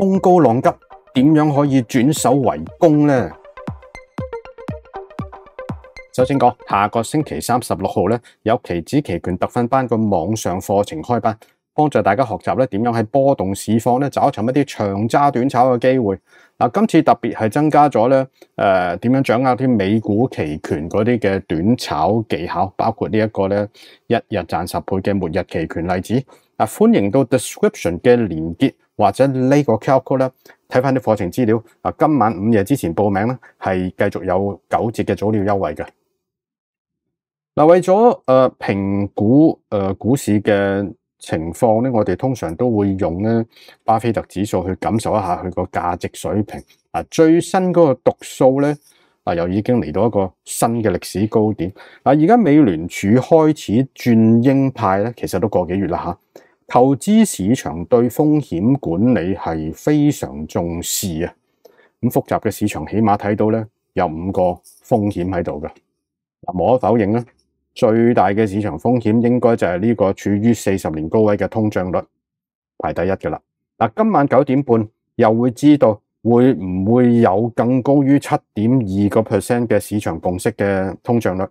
风高浪急，点样可以转守为攻呢？首先讲，下个星期三十六号咧有期指期权特训班个网上课程开班，帮助大家学习咧点样喺波动市况咧找寻一啲长揸短炒嘅机会。嗱，今次特别系增加咗咧，诶，点样掌握啲美股期权嗰啲嘅短炒技巧，包括呢一个咧一日赚十倍嘅末日期权例子。啊！歡迎到 description 嘅連結或者呢個 calc 咧，睇翻啲課程資料。啊，今晚午夜之前報名咧，係繼續有九折嘅早料優惠嘅。嗱，為咗诶評估誒股市嘅情況咧，我哋通常都會用咧巴菲特指數去感受一下佢個價值水平。啊，最新嗰個讀數咧，啊又已經嚟到一個新嘅歷史高點。啊，而家美聯儲開始轉英派咧，其實都个幾月啦嚇。投資市場對風險管理係非常重視啊！咁複雜嘅市場，起碼睇到咧有五個風險喺度嘅。嗱，無可否認咧，最大嘅市場風險應該就係呢個處於四十年高位嘅通脹率，排第一嘅啦。嗱，今晚九點半又會知道會唔會有更高於七點二個 percent 嘅市場共識嘅通脹率。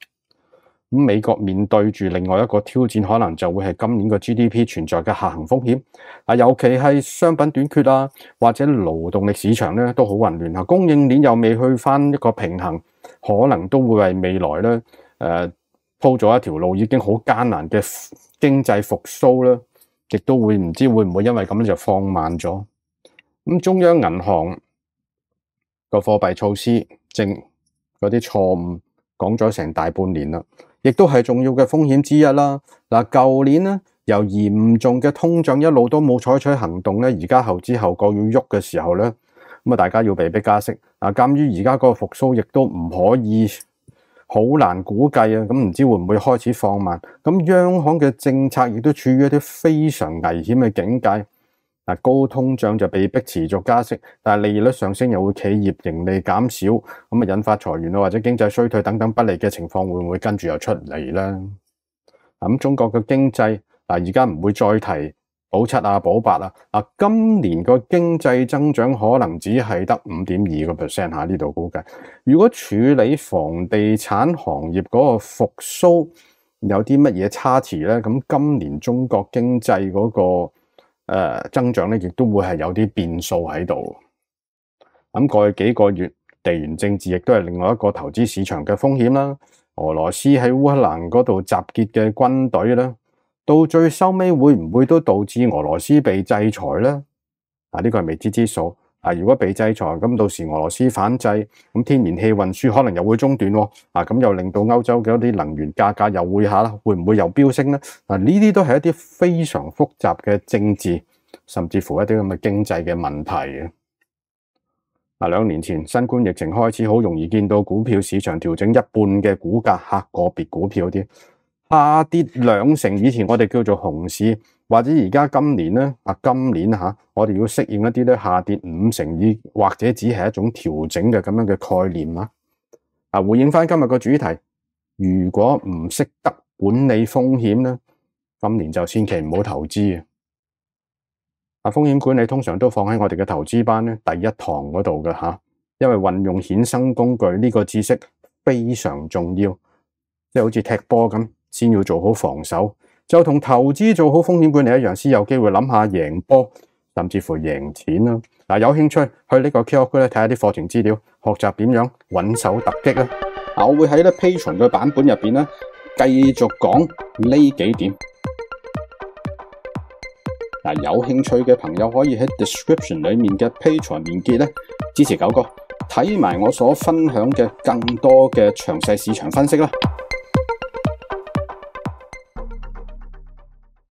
咁美國面對住另外一個挑戰，可能就會係今年個 GDP 存在嘅下行風險。啊，尤其係商品短缺啊，或者勞動力市場咧都好混亂啊，供應鏈又未去翻一個平衡，可能都會為未來咧誒鋪咗一條路已經好艱難嘅經濟復甦咧，亦都會唔知會唔會因為咁就放慢咗。咁中央銀行個貨幣措施正嗰啲錯誤講咗成大半年啦。亦都系重要嘅風險之一啦。嗱，舊年咧由嚴重嘅通脹一路都冇採取行動咧，而家後知後覺要喐嘅時候咧，咁啊大家要被迫加息。啊，鑑於而家個復甦亦都唔可以，好難估計啊。咁唔知會唔會開始放慢？咁央行嘅政策亦都處於一啲非常危險嘅境界。嗱，高通胀就被迫持续加息，但利率上升又会企业盈利减少，咁啊引发裁员啊或者经济衰退等等不利嘅情况，会唔会跟住又出嚟咧？咁中国嘅经济嗱，而家唔会再提保七啊保八啦。啊，今年個经济增长可能只係得五点二个 percent 吓，呢度估计。如果处理房地产行业嗰个复苏有啲乜嘢差池咧，咁今年中国经济嗰个。诶，增長咧，亦都會係有啲變數喺度。咁過去幾個月，地緣政治亦都係另外一個投資市場嘅風險啦。俄羅斯喺烏克蘭嗰度集結嘅軍隊啦，到最收尾會唔會都導致俄羅斯被制裁咧？啊，呢個係未知之數。啊！如果被制裁，咁到時俄羅斯反制，咁天然氣運輸可能又會中斷喎。啊！咁又令到歐洲嘅一啲能源價格又會下啦，會唔會又飆升呢？啊！呢啲都係一啲非常複雜嘅政治，甚至乎一啲咁嘅經濟嘅問題兩年前新冠疫情開始，好容易見到股票市場調整一半嘅股價，吓個別股票啲下跌兩成，以前我哋叫做熊市。或者而家今年咧，啊，今年吓，我哋要適應一啲咧下跌五成以，或者只係一種調整嘅咁樣嘅概念啦。啊，回應翻今日個主題，如果唔識得管理風險咧，今年就千祈唔好投資啊！啊，風險管理通常都放喺我哋嘅投資班咧第一堂嗰度嘅吓，因為運用衍生工具呢個知識非常重要，即系好似踢波咁，先要做好防守。就同投资做好风险管理一样，先有机会谂下赢波，甚至乎赢钱啦。嗱，有兴趣去呢个 KOL 区咧睇下啲课程资料，学习点样稳手突击啦。嗱，我会喺咧 p a t r o n 嘅版本入边咧继续讲呢几点。嗱，有兴趣嘅朋友可以喺 description 里面嘅 p a t r o n 连结咧支持九哥，睇埋我所分享嘅更多嘅详细市场分析啦。